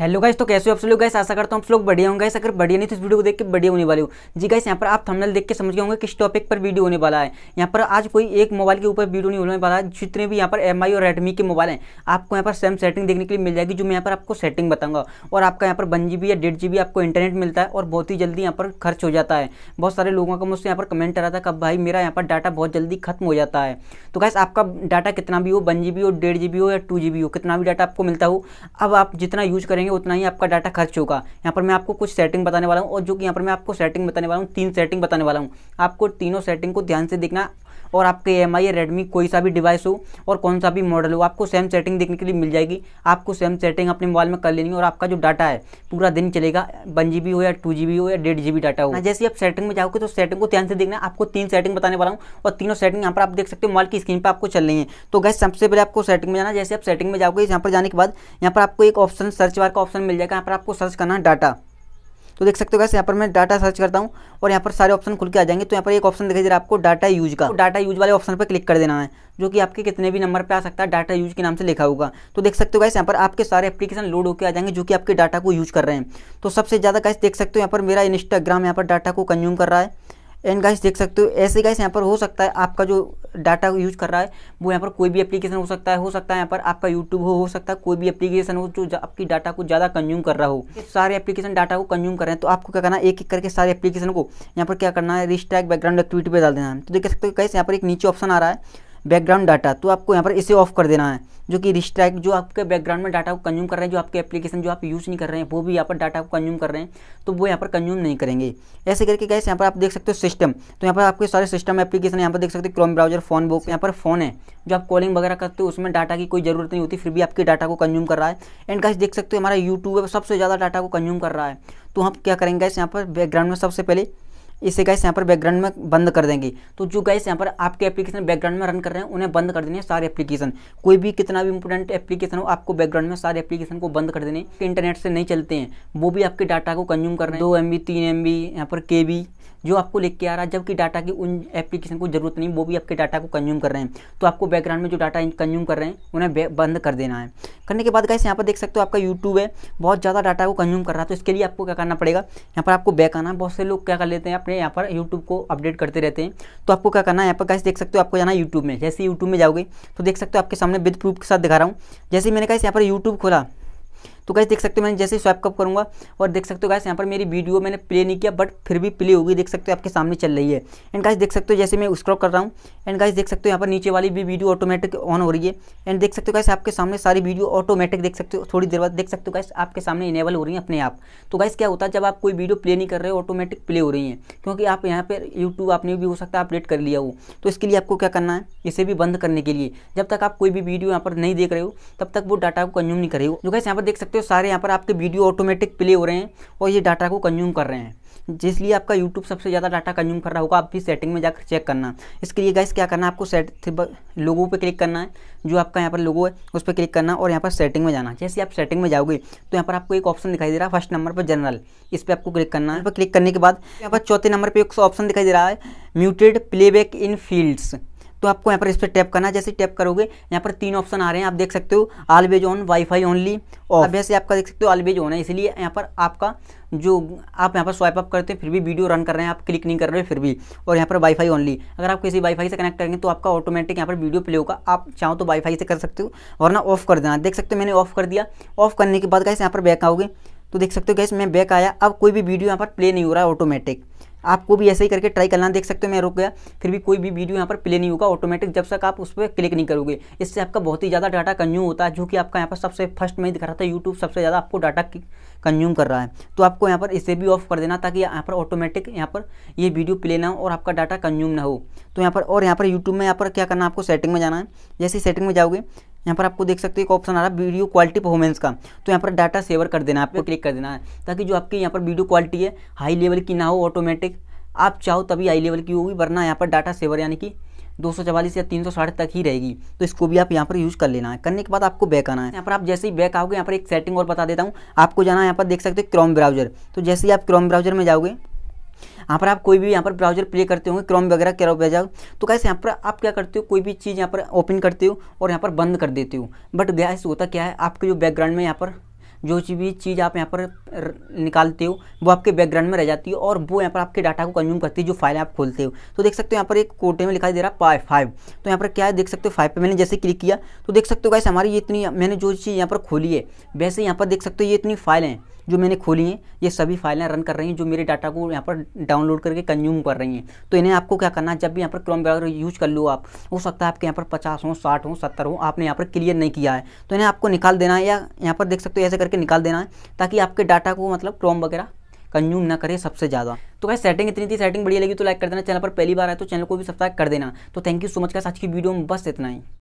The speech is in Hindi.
हेलो गाइस तो कैसे हो आप लोग गाइस आशा करता हूँ आप लोग बढ़िया होंगे अगर बढ़िया नहीं तो इस वीडियो को देख के बढ़िया होने वाले हो जी गाइस यहाँ पर आप थंबनेल देख के समझ गए होंगे किस टॉपिक पर वीडियो होने वाला है यहाँ पर आज कोई एक मोबाइल के ऊपर वीडियो नहीं होने वाला है जितने भी यहाँ पर एम और रेडमी के मोबाइल हैं आपको यहाँ पर सेम सेटिंग देखने के लिए मिल जाएगी जो मैं यहाँ पर आपको सेटिंग बताऊंगा और आपका यहाँ पर वन या डेढ़ आपको इंटरनेट मिलता है और बहुत ही जल्दी यहाँ पर खर्च हो जाता है बहुत सारे लोगों का मुझसे यहाँ पर कमेंट आ रहा था कब भाई मेरा यहाँ पर डाटा बहुत जल्दी खत्म हो जाता है तो गाइस आपका डाटा कितना भी हो वन हो डेढ़ हो या टू हो कितना भी डाटा आपको मिलता हो अब आप जितना यूज करेंगे करेंगे उतना ही आपका डाटा खर्च होगा यहाँ पर मैं आपको कुछ सेटिंग बताने वाला हूँ और जो कि यहाँ पर मैं आपको सेटिंग बताने वाला हूँ तीन सेटिंग बताने वाला हूँ आपको तीनों सेटिंग को ध्यान से देखना और आपके एम आई रेडमी कोई सा भी डिवाइस हो और कौन सा भी मॉडल हो आपको सेम सेटिंग देखने के लिए मिल जाएगी आपको सेम सेटिंग अपने मोबाइल में कर लेनी और आपका जो डाटा है पूरा दिन चलेगा वन जी हो या टू जी हो या डेढ़ जी डाटा हो हाँ, जैसे आप सेटिंग में जाओगे तो सेटिंग को ध्यान से देखना आपको तीन सेटिंग बताने वाला हूँ और तीनों सेटिंग यहाँ पर आप देख सकते हो मोबाइल की स्क्रीन पर आपको चल रही है तो गैस सबसे पहले आपको सेटिंग में जाना जैसे आप सेटिंग में जाओगे यहाँ पर जाने के बाद यहाँ पर आपको एक ऑप्शन सर्च बार का ऑप्शन मिल जाएगा यहाँ पर आपको सर्च करना डाटा तो देख सकते हो गैस यहाँ पर मैं डाटा सर्च करता हूँ और यहाँ पर सारे ऑप्शन खुल के आ जाएंगे तो यहाँ पर एक ऑप्शन दिखाई दे रहा है आपको डाटा यूज का तो डाटा यूज वाले ऑप्शन पर क्लिक कर देना है जो कि आपके कितने भी नंबर पर आ सकता है डाटा यूज के नाम से लिखा होगा तो देख सकते हो गैस यहाँ पर आपके सारे एप्लीकेशन लोड होकर आ जाएंगे जो कि आपके डाटा को यूज कर रहे हैं तो सबसे ज़्यादा गैस देख सकते हो यहाँ पर मेरा इंस्टाग्राम यहाँ पर डाटा को कंज्यूम कर रहा है एंड गाइस देख सकते हो ऐसे गाइस यहाँ पर हो सकता है आपका जो डाटा यूज कर रहा है वो यहाँ पर कोई भी एप्लीकेशन हो सकता है हो सकता है यहाँ पर आपका यूट्यूब हो हो सकता है कोई भी एप्लीकेशन हो जो आपकी डाटा को ज़्यादा कंज्यूम कर रहा हो सारे एप्लीकेशन डाटा को कंज्यूम कर रहे हैं तो आपको क्या करना है एक एक करके सारे एप्लीकेशन को यहाँ पर क्या करना है रिस्टैक बैकग्राउंड एक्टिविटी पर डाल देना है तो देख सकते हो गाइस यहाँ पर एक नीचे ऑप्शन आ रहा है बैकग्राउंड डाटा तो आपको यहाँ पर इसे ऑफ कर देना है जो कि रिस्ट्रैक जो आपके बैकग्राउंड में डाटा को कंज्यूम कर रहे हैं जो आपके एप्लीकेशन जो आप यूज़ नहीं कर रहे हैं वो भी यहाँ पर डाटा को कंज्यूम कर रहे हैं तो वो यहाँ पर कंज्यूम नहीं करेंगे ऐसे करके कैसे यहाँ पर आप देख सकते हो सिस्टम तो यहाँ पर आपके सारे सिस्टम एप्लीकेशन यहाँ पर देख सकते हो क्रोम ब्राउजर फोन बुक यहाँ पर फोन है जो आप कॉलिंग वगैरह करते हो उसमें डाटा की कोई ज़रूरत नहीं होती फिर भी आपके डाटा को कंज्यूम कर रहा है एंड कैसे देख सकते हो हमारा यूट्यूब सबसे ज़्यादा डाटा को कंज्यूम कर रहा है तो हम क्या करेंगे इस यहाँ पर बैकग्राउंड में सबसे पहले इसे गैस यहाँ पर बैकग्राउंड में बंद कर देंगे तो जो गैस यहाँ पर आपके एप्लीकेशन बैकग्राउंड में रन कर रहे हैं उन्हें बंद कर देने सारे एप्लीकेशन कोई भी कितना भी इंपोर्टेंट एप्लीकेशन हो आपको बैकग्राउंड में सारे एप्लीकेशन को बंद कर देने इंटरनेट से नहीं चलते हैं वो भी आपके डाटा को कंज्यूम कर रहे हैं दो एम बी तीन एम बी यहाँ पर के बी जो आपको लिख के आ रहा है जबकि डाटा की उन एप्लीकेशन को जरूरत नहीं वो भी आपके डाटा को कंज्यूम कर रहे हैं तो आपको बैकग्राउंड में जो डाटा कंज्यूम कर रहे हैं उन्हें बंद कर देना है करने के बाद गैस यहाँ पर देख सकते हो आपका यूट्यूब है बहुत ज़्यादा डाटा को कंज्यूम कर रहा है तो इसके लिए आपको क्या करना पड़ेगा यहाँ पर आपको बैक आना है बहुत से लोग क्या कर लेते हैं आप अपने यहाँ पर यूट्यूब को अपडेट करते रहते हैं तो आपको क्या करना है यहाँ पर कैसे देख सकते हो आपको जाना यूट्यूब में जैसे यूट्यूब में जाओगे तो देख सकते हो आपके सामने विद प्रूफ के साथ दिखा रहा हूँ जैसे मैंने कैसे यहाँ पर यूट्यूब खोला तो कैसे देख सकते हो मैंने जैसे स्वैप कप करूँगा और देख सकते हो कैसे यहाँ पर मेरी वीडियो मैंने प्ले नहीं किया बट फिर भी प्ले होगी देख सकते हो आपके सामने चल रही है एंड गाइस देख सकते हो जैसे मैं स्क्रॉप कर रहा हूँ एंड गाइस देख सकते हो यहाँ पर नीचे वाली भी वीडियो ऑटोमेटिक ऑन हो रही है एंड देख सकते हो कैसे आपके सामने सारी वीडियो ऑटोमेटिक देख सकते हो थोड़ी देर बाद देख सकते हो कैसे आपके सामने इनेबल हो रही है अपने आप तो गाइस क्या होता है जब आप कोई वीडियो प्ले नहीं कर रहे हो ऑटोमेटिक प्ले हो रही है क्योंकि आप यहाँ पर यूट्यूब आपने भी हो सकता है अपडेट कर लिया हो तो इसके लिए आपको क्या करना है इसे भी बंद करने के लिए जब तक आप कोई भी वीडियो यहाँ पर नहीं देख रहे हो तब तक वो डाटा को कंज्यूम नहीं कर रहे हो जो तो कैसे यहाँ पर देख सकते सकते हो सारे यहाँ पर आपके वीडियो ऑटोमेटिक प्ले हो रहे हैं और ये डाटा को कंज्यूम कर रहे हैं जिसलिए आपका यूट्यूब सबसे ज़्यादा डाटा कंज्यूम कर रहा होगा आप भी सेटिंग में जाकर चेक करना इसके लिए गैस क्या करना है आपको सेट लोगों पे क्लिक करना है जो आपका यहाँ पर लोगो है उस पर क्लिक करना और यहाँ पर सेटिंग में जाना जैसे आप सेटिंग में जाओगे तो यहाँ पर आपको एक ऑप्शन दिखाई दे रहा है फर्स्ट नंबर पर जनरल इस पर आपको क्लिक करना है पर क्लिक करने के बाद यहाँ पर चौथे नंबर पर एक ऑप्शन दिखाई दे रहा है म्यूटेड प्लेबैक इन फील्ड्स तो आपको यहाँ पर इस पर टैप करना जैसे टैप करोगे यहाँ पर तीन ऑप्शन आ रहे हैं आप देख सकते हो ऑलवेज ऑन वाईफाई ऑनली वैसे आपका देख सकते हो ऑलवेज ऑन है इसलिए यहाँ पर आपका जो आप यहाँ पर स्वाइप अप करते हैं फिर भी वीडियो रन कर रहे हैं आप क्लिक नहीं कर रहे फिर भी और यहाँ पर वाईफाई ऑनली अगर आप किसी वाईफाई से कनेक्ट करेंगे तो आपका ऑटोमेटिक यहाँ पर वीडियो प्ले होगा आप चाहो तो वाईफाई से कर सकते हो वरना ऑफ कर देना देख सकते हो मैंने ऑफ कर दिया ऑफ करने के बाद कैसे यहाँ पर बैक आओगे तो देख सकते हो कैसे मैं बैक आया अब कोई भी वीडियो यहाँ पर प्ले नहीं हो रहा है ऑटोमेटिक आपको भी ऐसे ही करके ट्राई करना देख सकते हो मैं रुक गया फिर भी कोई भी वीडियो यहाँ पर प्ले नहीं होगा ऑटोमेटिक जब तक आप उस पर क्लिक नहीं करोगे इससे आपका बहुत ही ज़्यादा डाटा कंज्यूम होता है जो कि आपका यहाँ पर सबसे फर्स्ट में ही दिख रहा था यूट्यूब सबसे ज़्यादा आपको डाटा कंज्यूम कर रहा है तो आपको यहाँ पर इसे भी ऑफ कर देना ताकि यहाँ पर ऑटोमेटिक यहाँ पर ये यह वीडियो प्ले ना हो और आपका डाटा कंज्यूम ना हो तो यहाँ पर और यहाँ पर यूट्यूब में यहाँ पर क्या करना आपको सेटिंग में जाना है जैसे सेटिंग में जाओगे यहाँ पर आपको देख सकते हो एक ऑप्शन आ रहा है वीडियो क्वालिटी परफॉर्मेंस का तो यहाँ पर डाटा सेवर कर देना आपको क्लिक कर देना है ताकि जो आपके यहाँ पर वीडियो क्वालिटी है हाई लेवल की ना हो ऑटोमेटिक आप चाहो तभी हाई लेवल की होगी वरना यहाँ पर डाटा सेवर यानी कि दो या तीन तक ही रहेगी तो इसको भी आप यहाँ पर यूज़ कर लेना है करने के बाद आपको बैक आना है यहाँ पर आप जैसे ही बैक आओगे यहाँ पर एक सेटिंग और बता देता हूँ आपको जाना यहाँ पर देख सकते हो क्रोम ब्राउजर तो जैसे ही आप क्रोम ब्राउजर में जाओगे यहाँ पर आप कोई भी यहाँ पर ब्राउजर प्ले करते होंगे क्रोम वगैरह क्या भेजा तो कैसे यहाँ पर आप क्या करते हो कोई भी चीज़ यहाँ पर ओपन करते हो और यहाँ पर बंद कर देते हो बट गैस होता क्या है आपके जो बैकग्राउंड में यहाँ पर जो भी चीज़ आप यहाँ पर निकालते हो वो आपके बैकग्राउंड में रह जाती है और वो यहाँ पर आपके डाटा को कंज्यूम करती है जो फाइल आप खोलते हो तो देख सकते हो यहाँ पर एक कोटे में लिखा दे रहा है फाइव तो यहाँ पर क्या है देख सकते हो फाइव पे मैंने जैसे क्लिक किया तो देख सकते हो गाइस हमारी ये इतनी मैंने जो चीज़ यहाँ पर खोली है वैसे यहाँ पर देख सकते हो ये इतनी फाइलें हैं जो मैंने खोली हैं ये सभी फाइलें रन कर रही हैं जो मेरे डाटा को यहाँ पर डाउनलोड करके कंज्यूम कर रही हैं तो इन्हें आपको क्या करना है जब भी यहाँ पर क्रोम ब्राउजर यूज़ कर लो आप हो सकता है आपके यहाँ पर पचास हो साठ हो सत्तर हो आपने यहाँ पर क्लियर नहीं किया है तो इन्हें आपको निकाल देना है या यहाँ पर देख सकते हो ऐसे करके करके निकाल देना है ताकि आपके डाटा को मतलब क्रोम वगैरह कंज्यूम ना करे सबसे ज़्यादा तो क्या सेटिंग इतनी थी सेटिंग बढ़िया लगी तो लाइक कर देना चैनल पर पहली बार आए तो चैनल को भी सब्सक्राइब कर देना तो थैंक यू सो मच का आज की वीडियो में बस इतना ही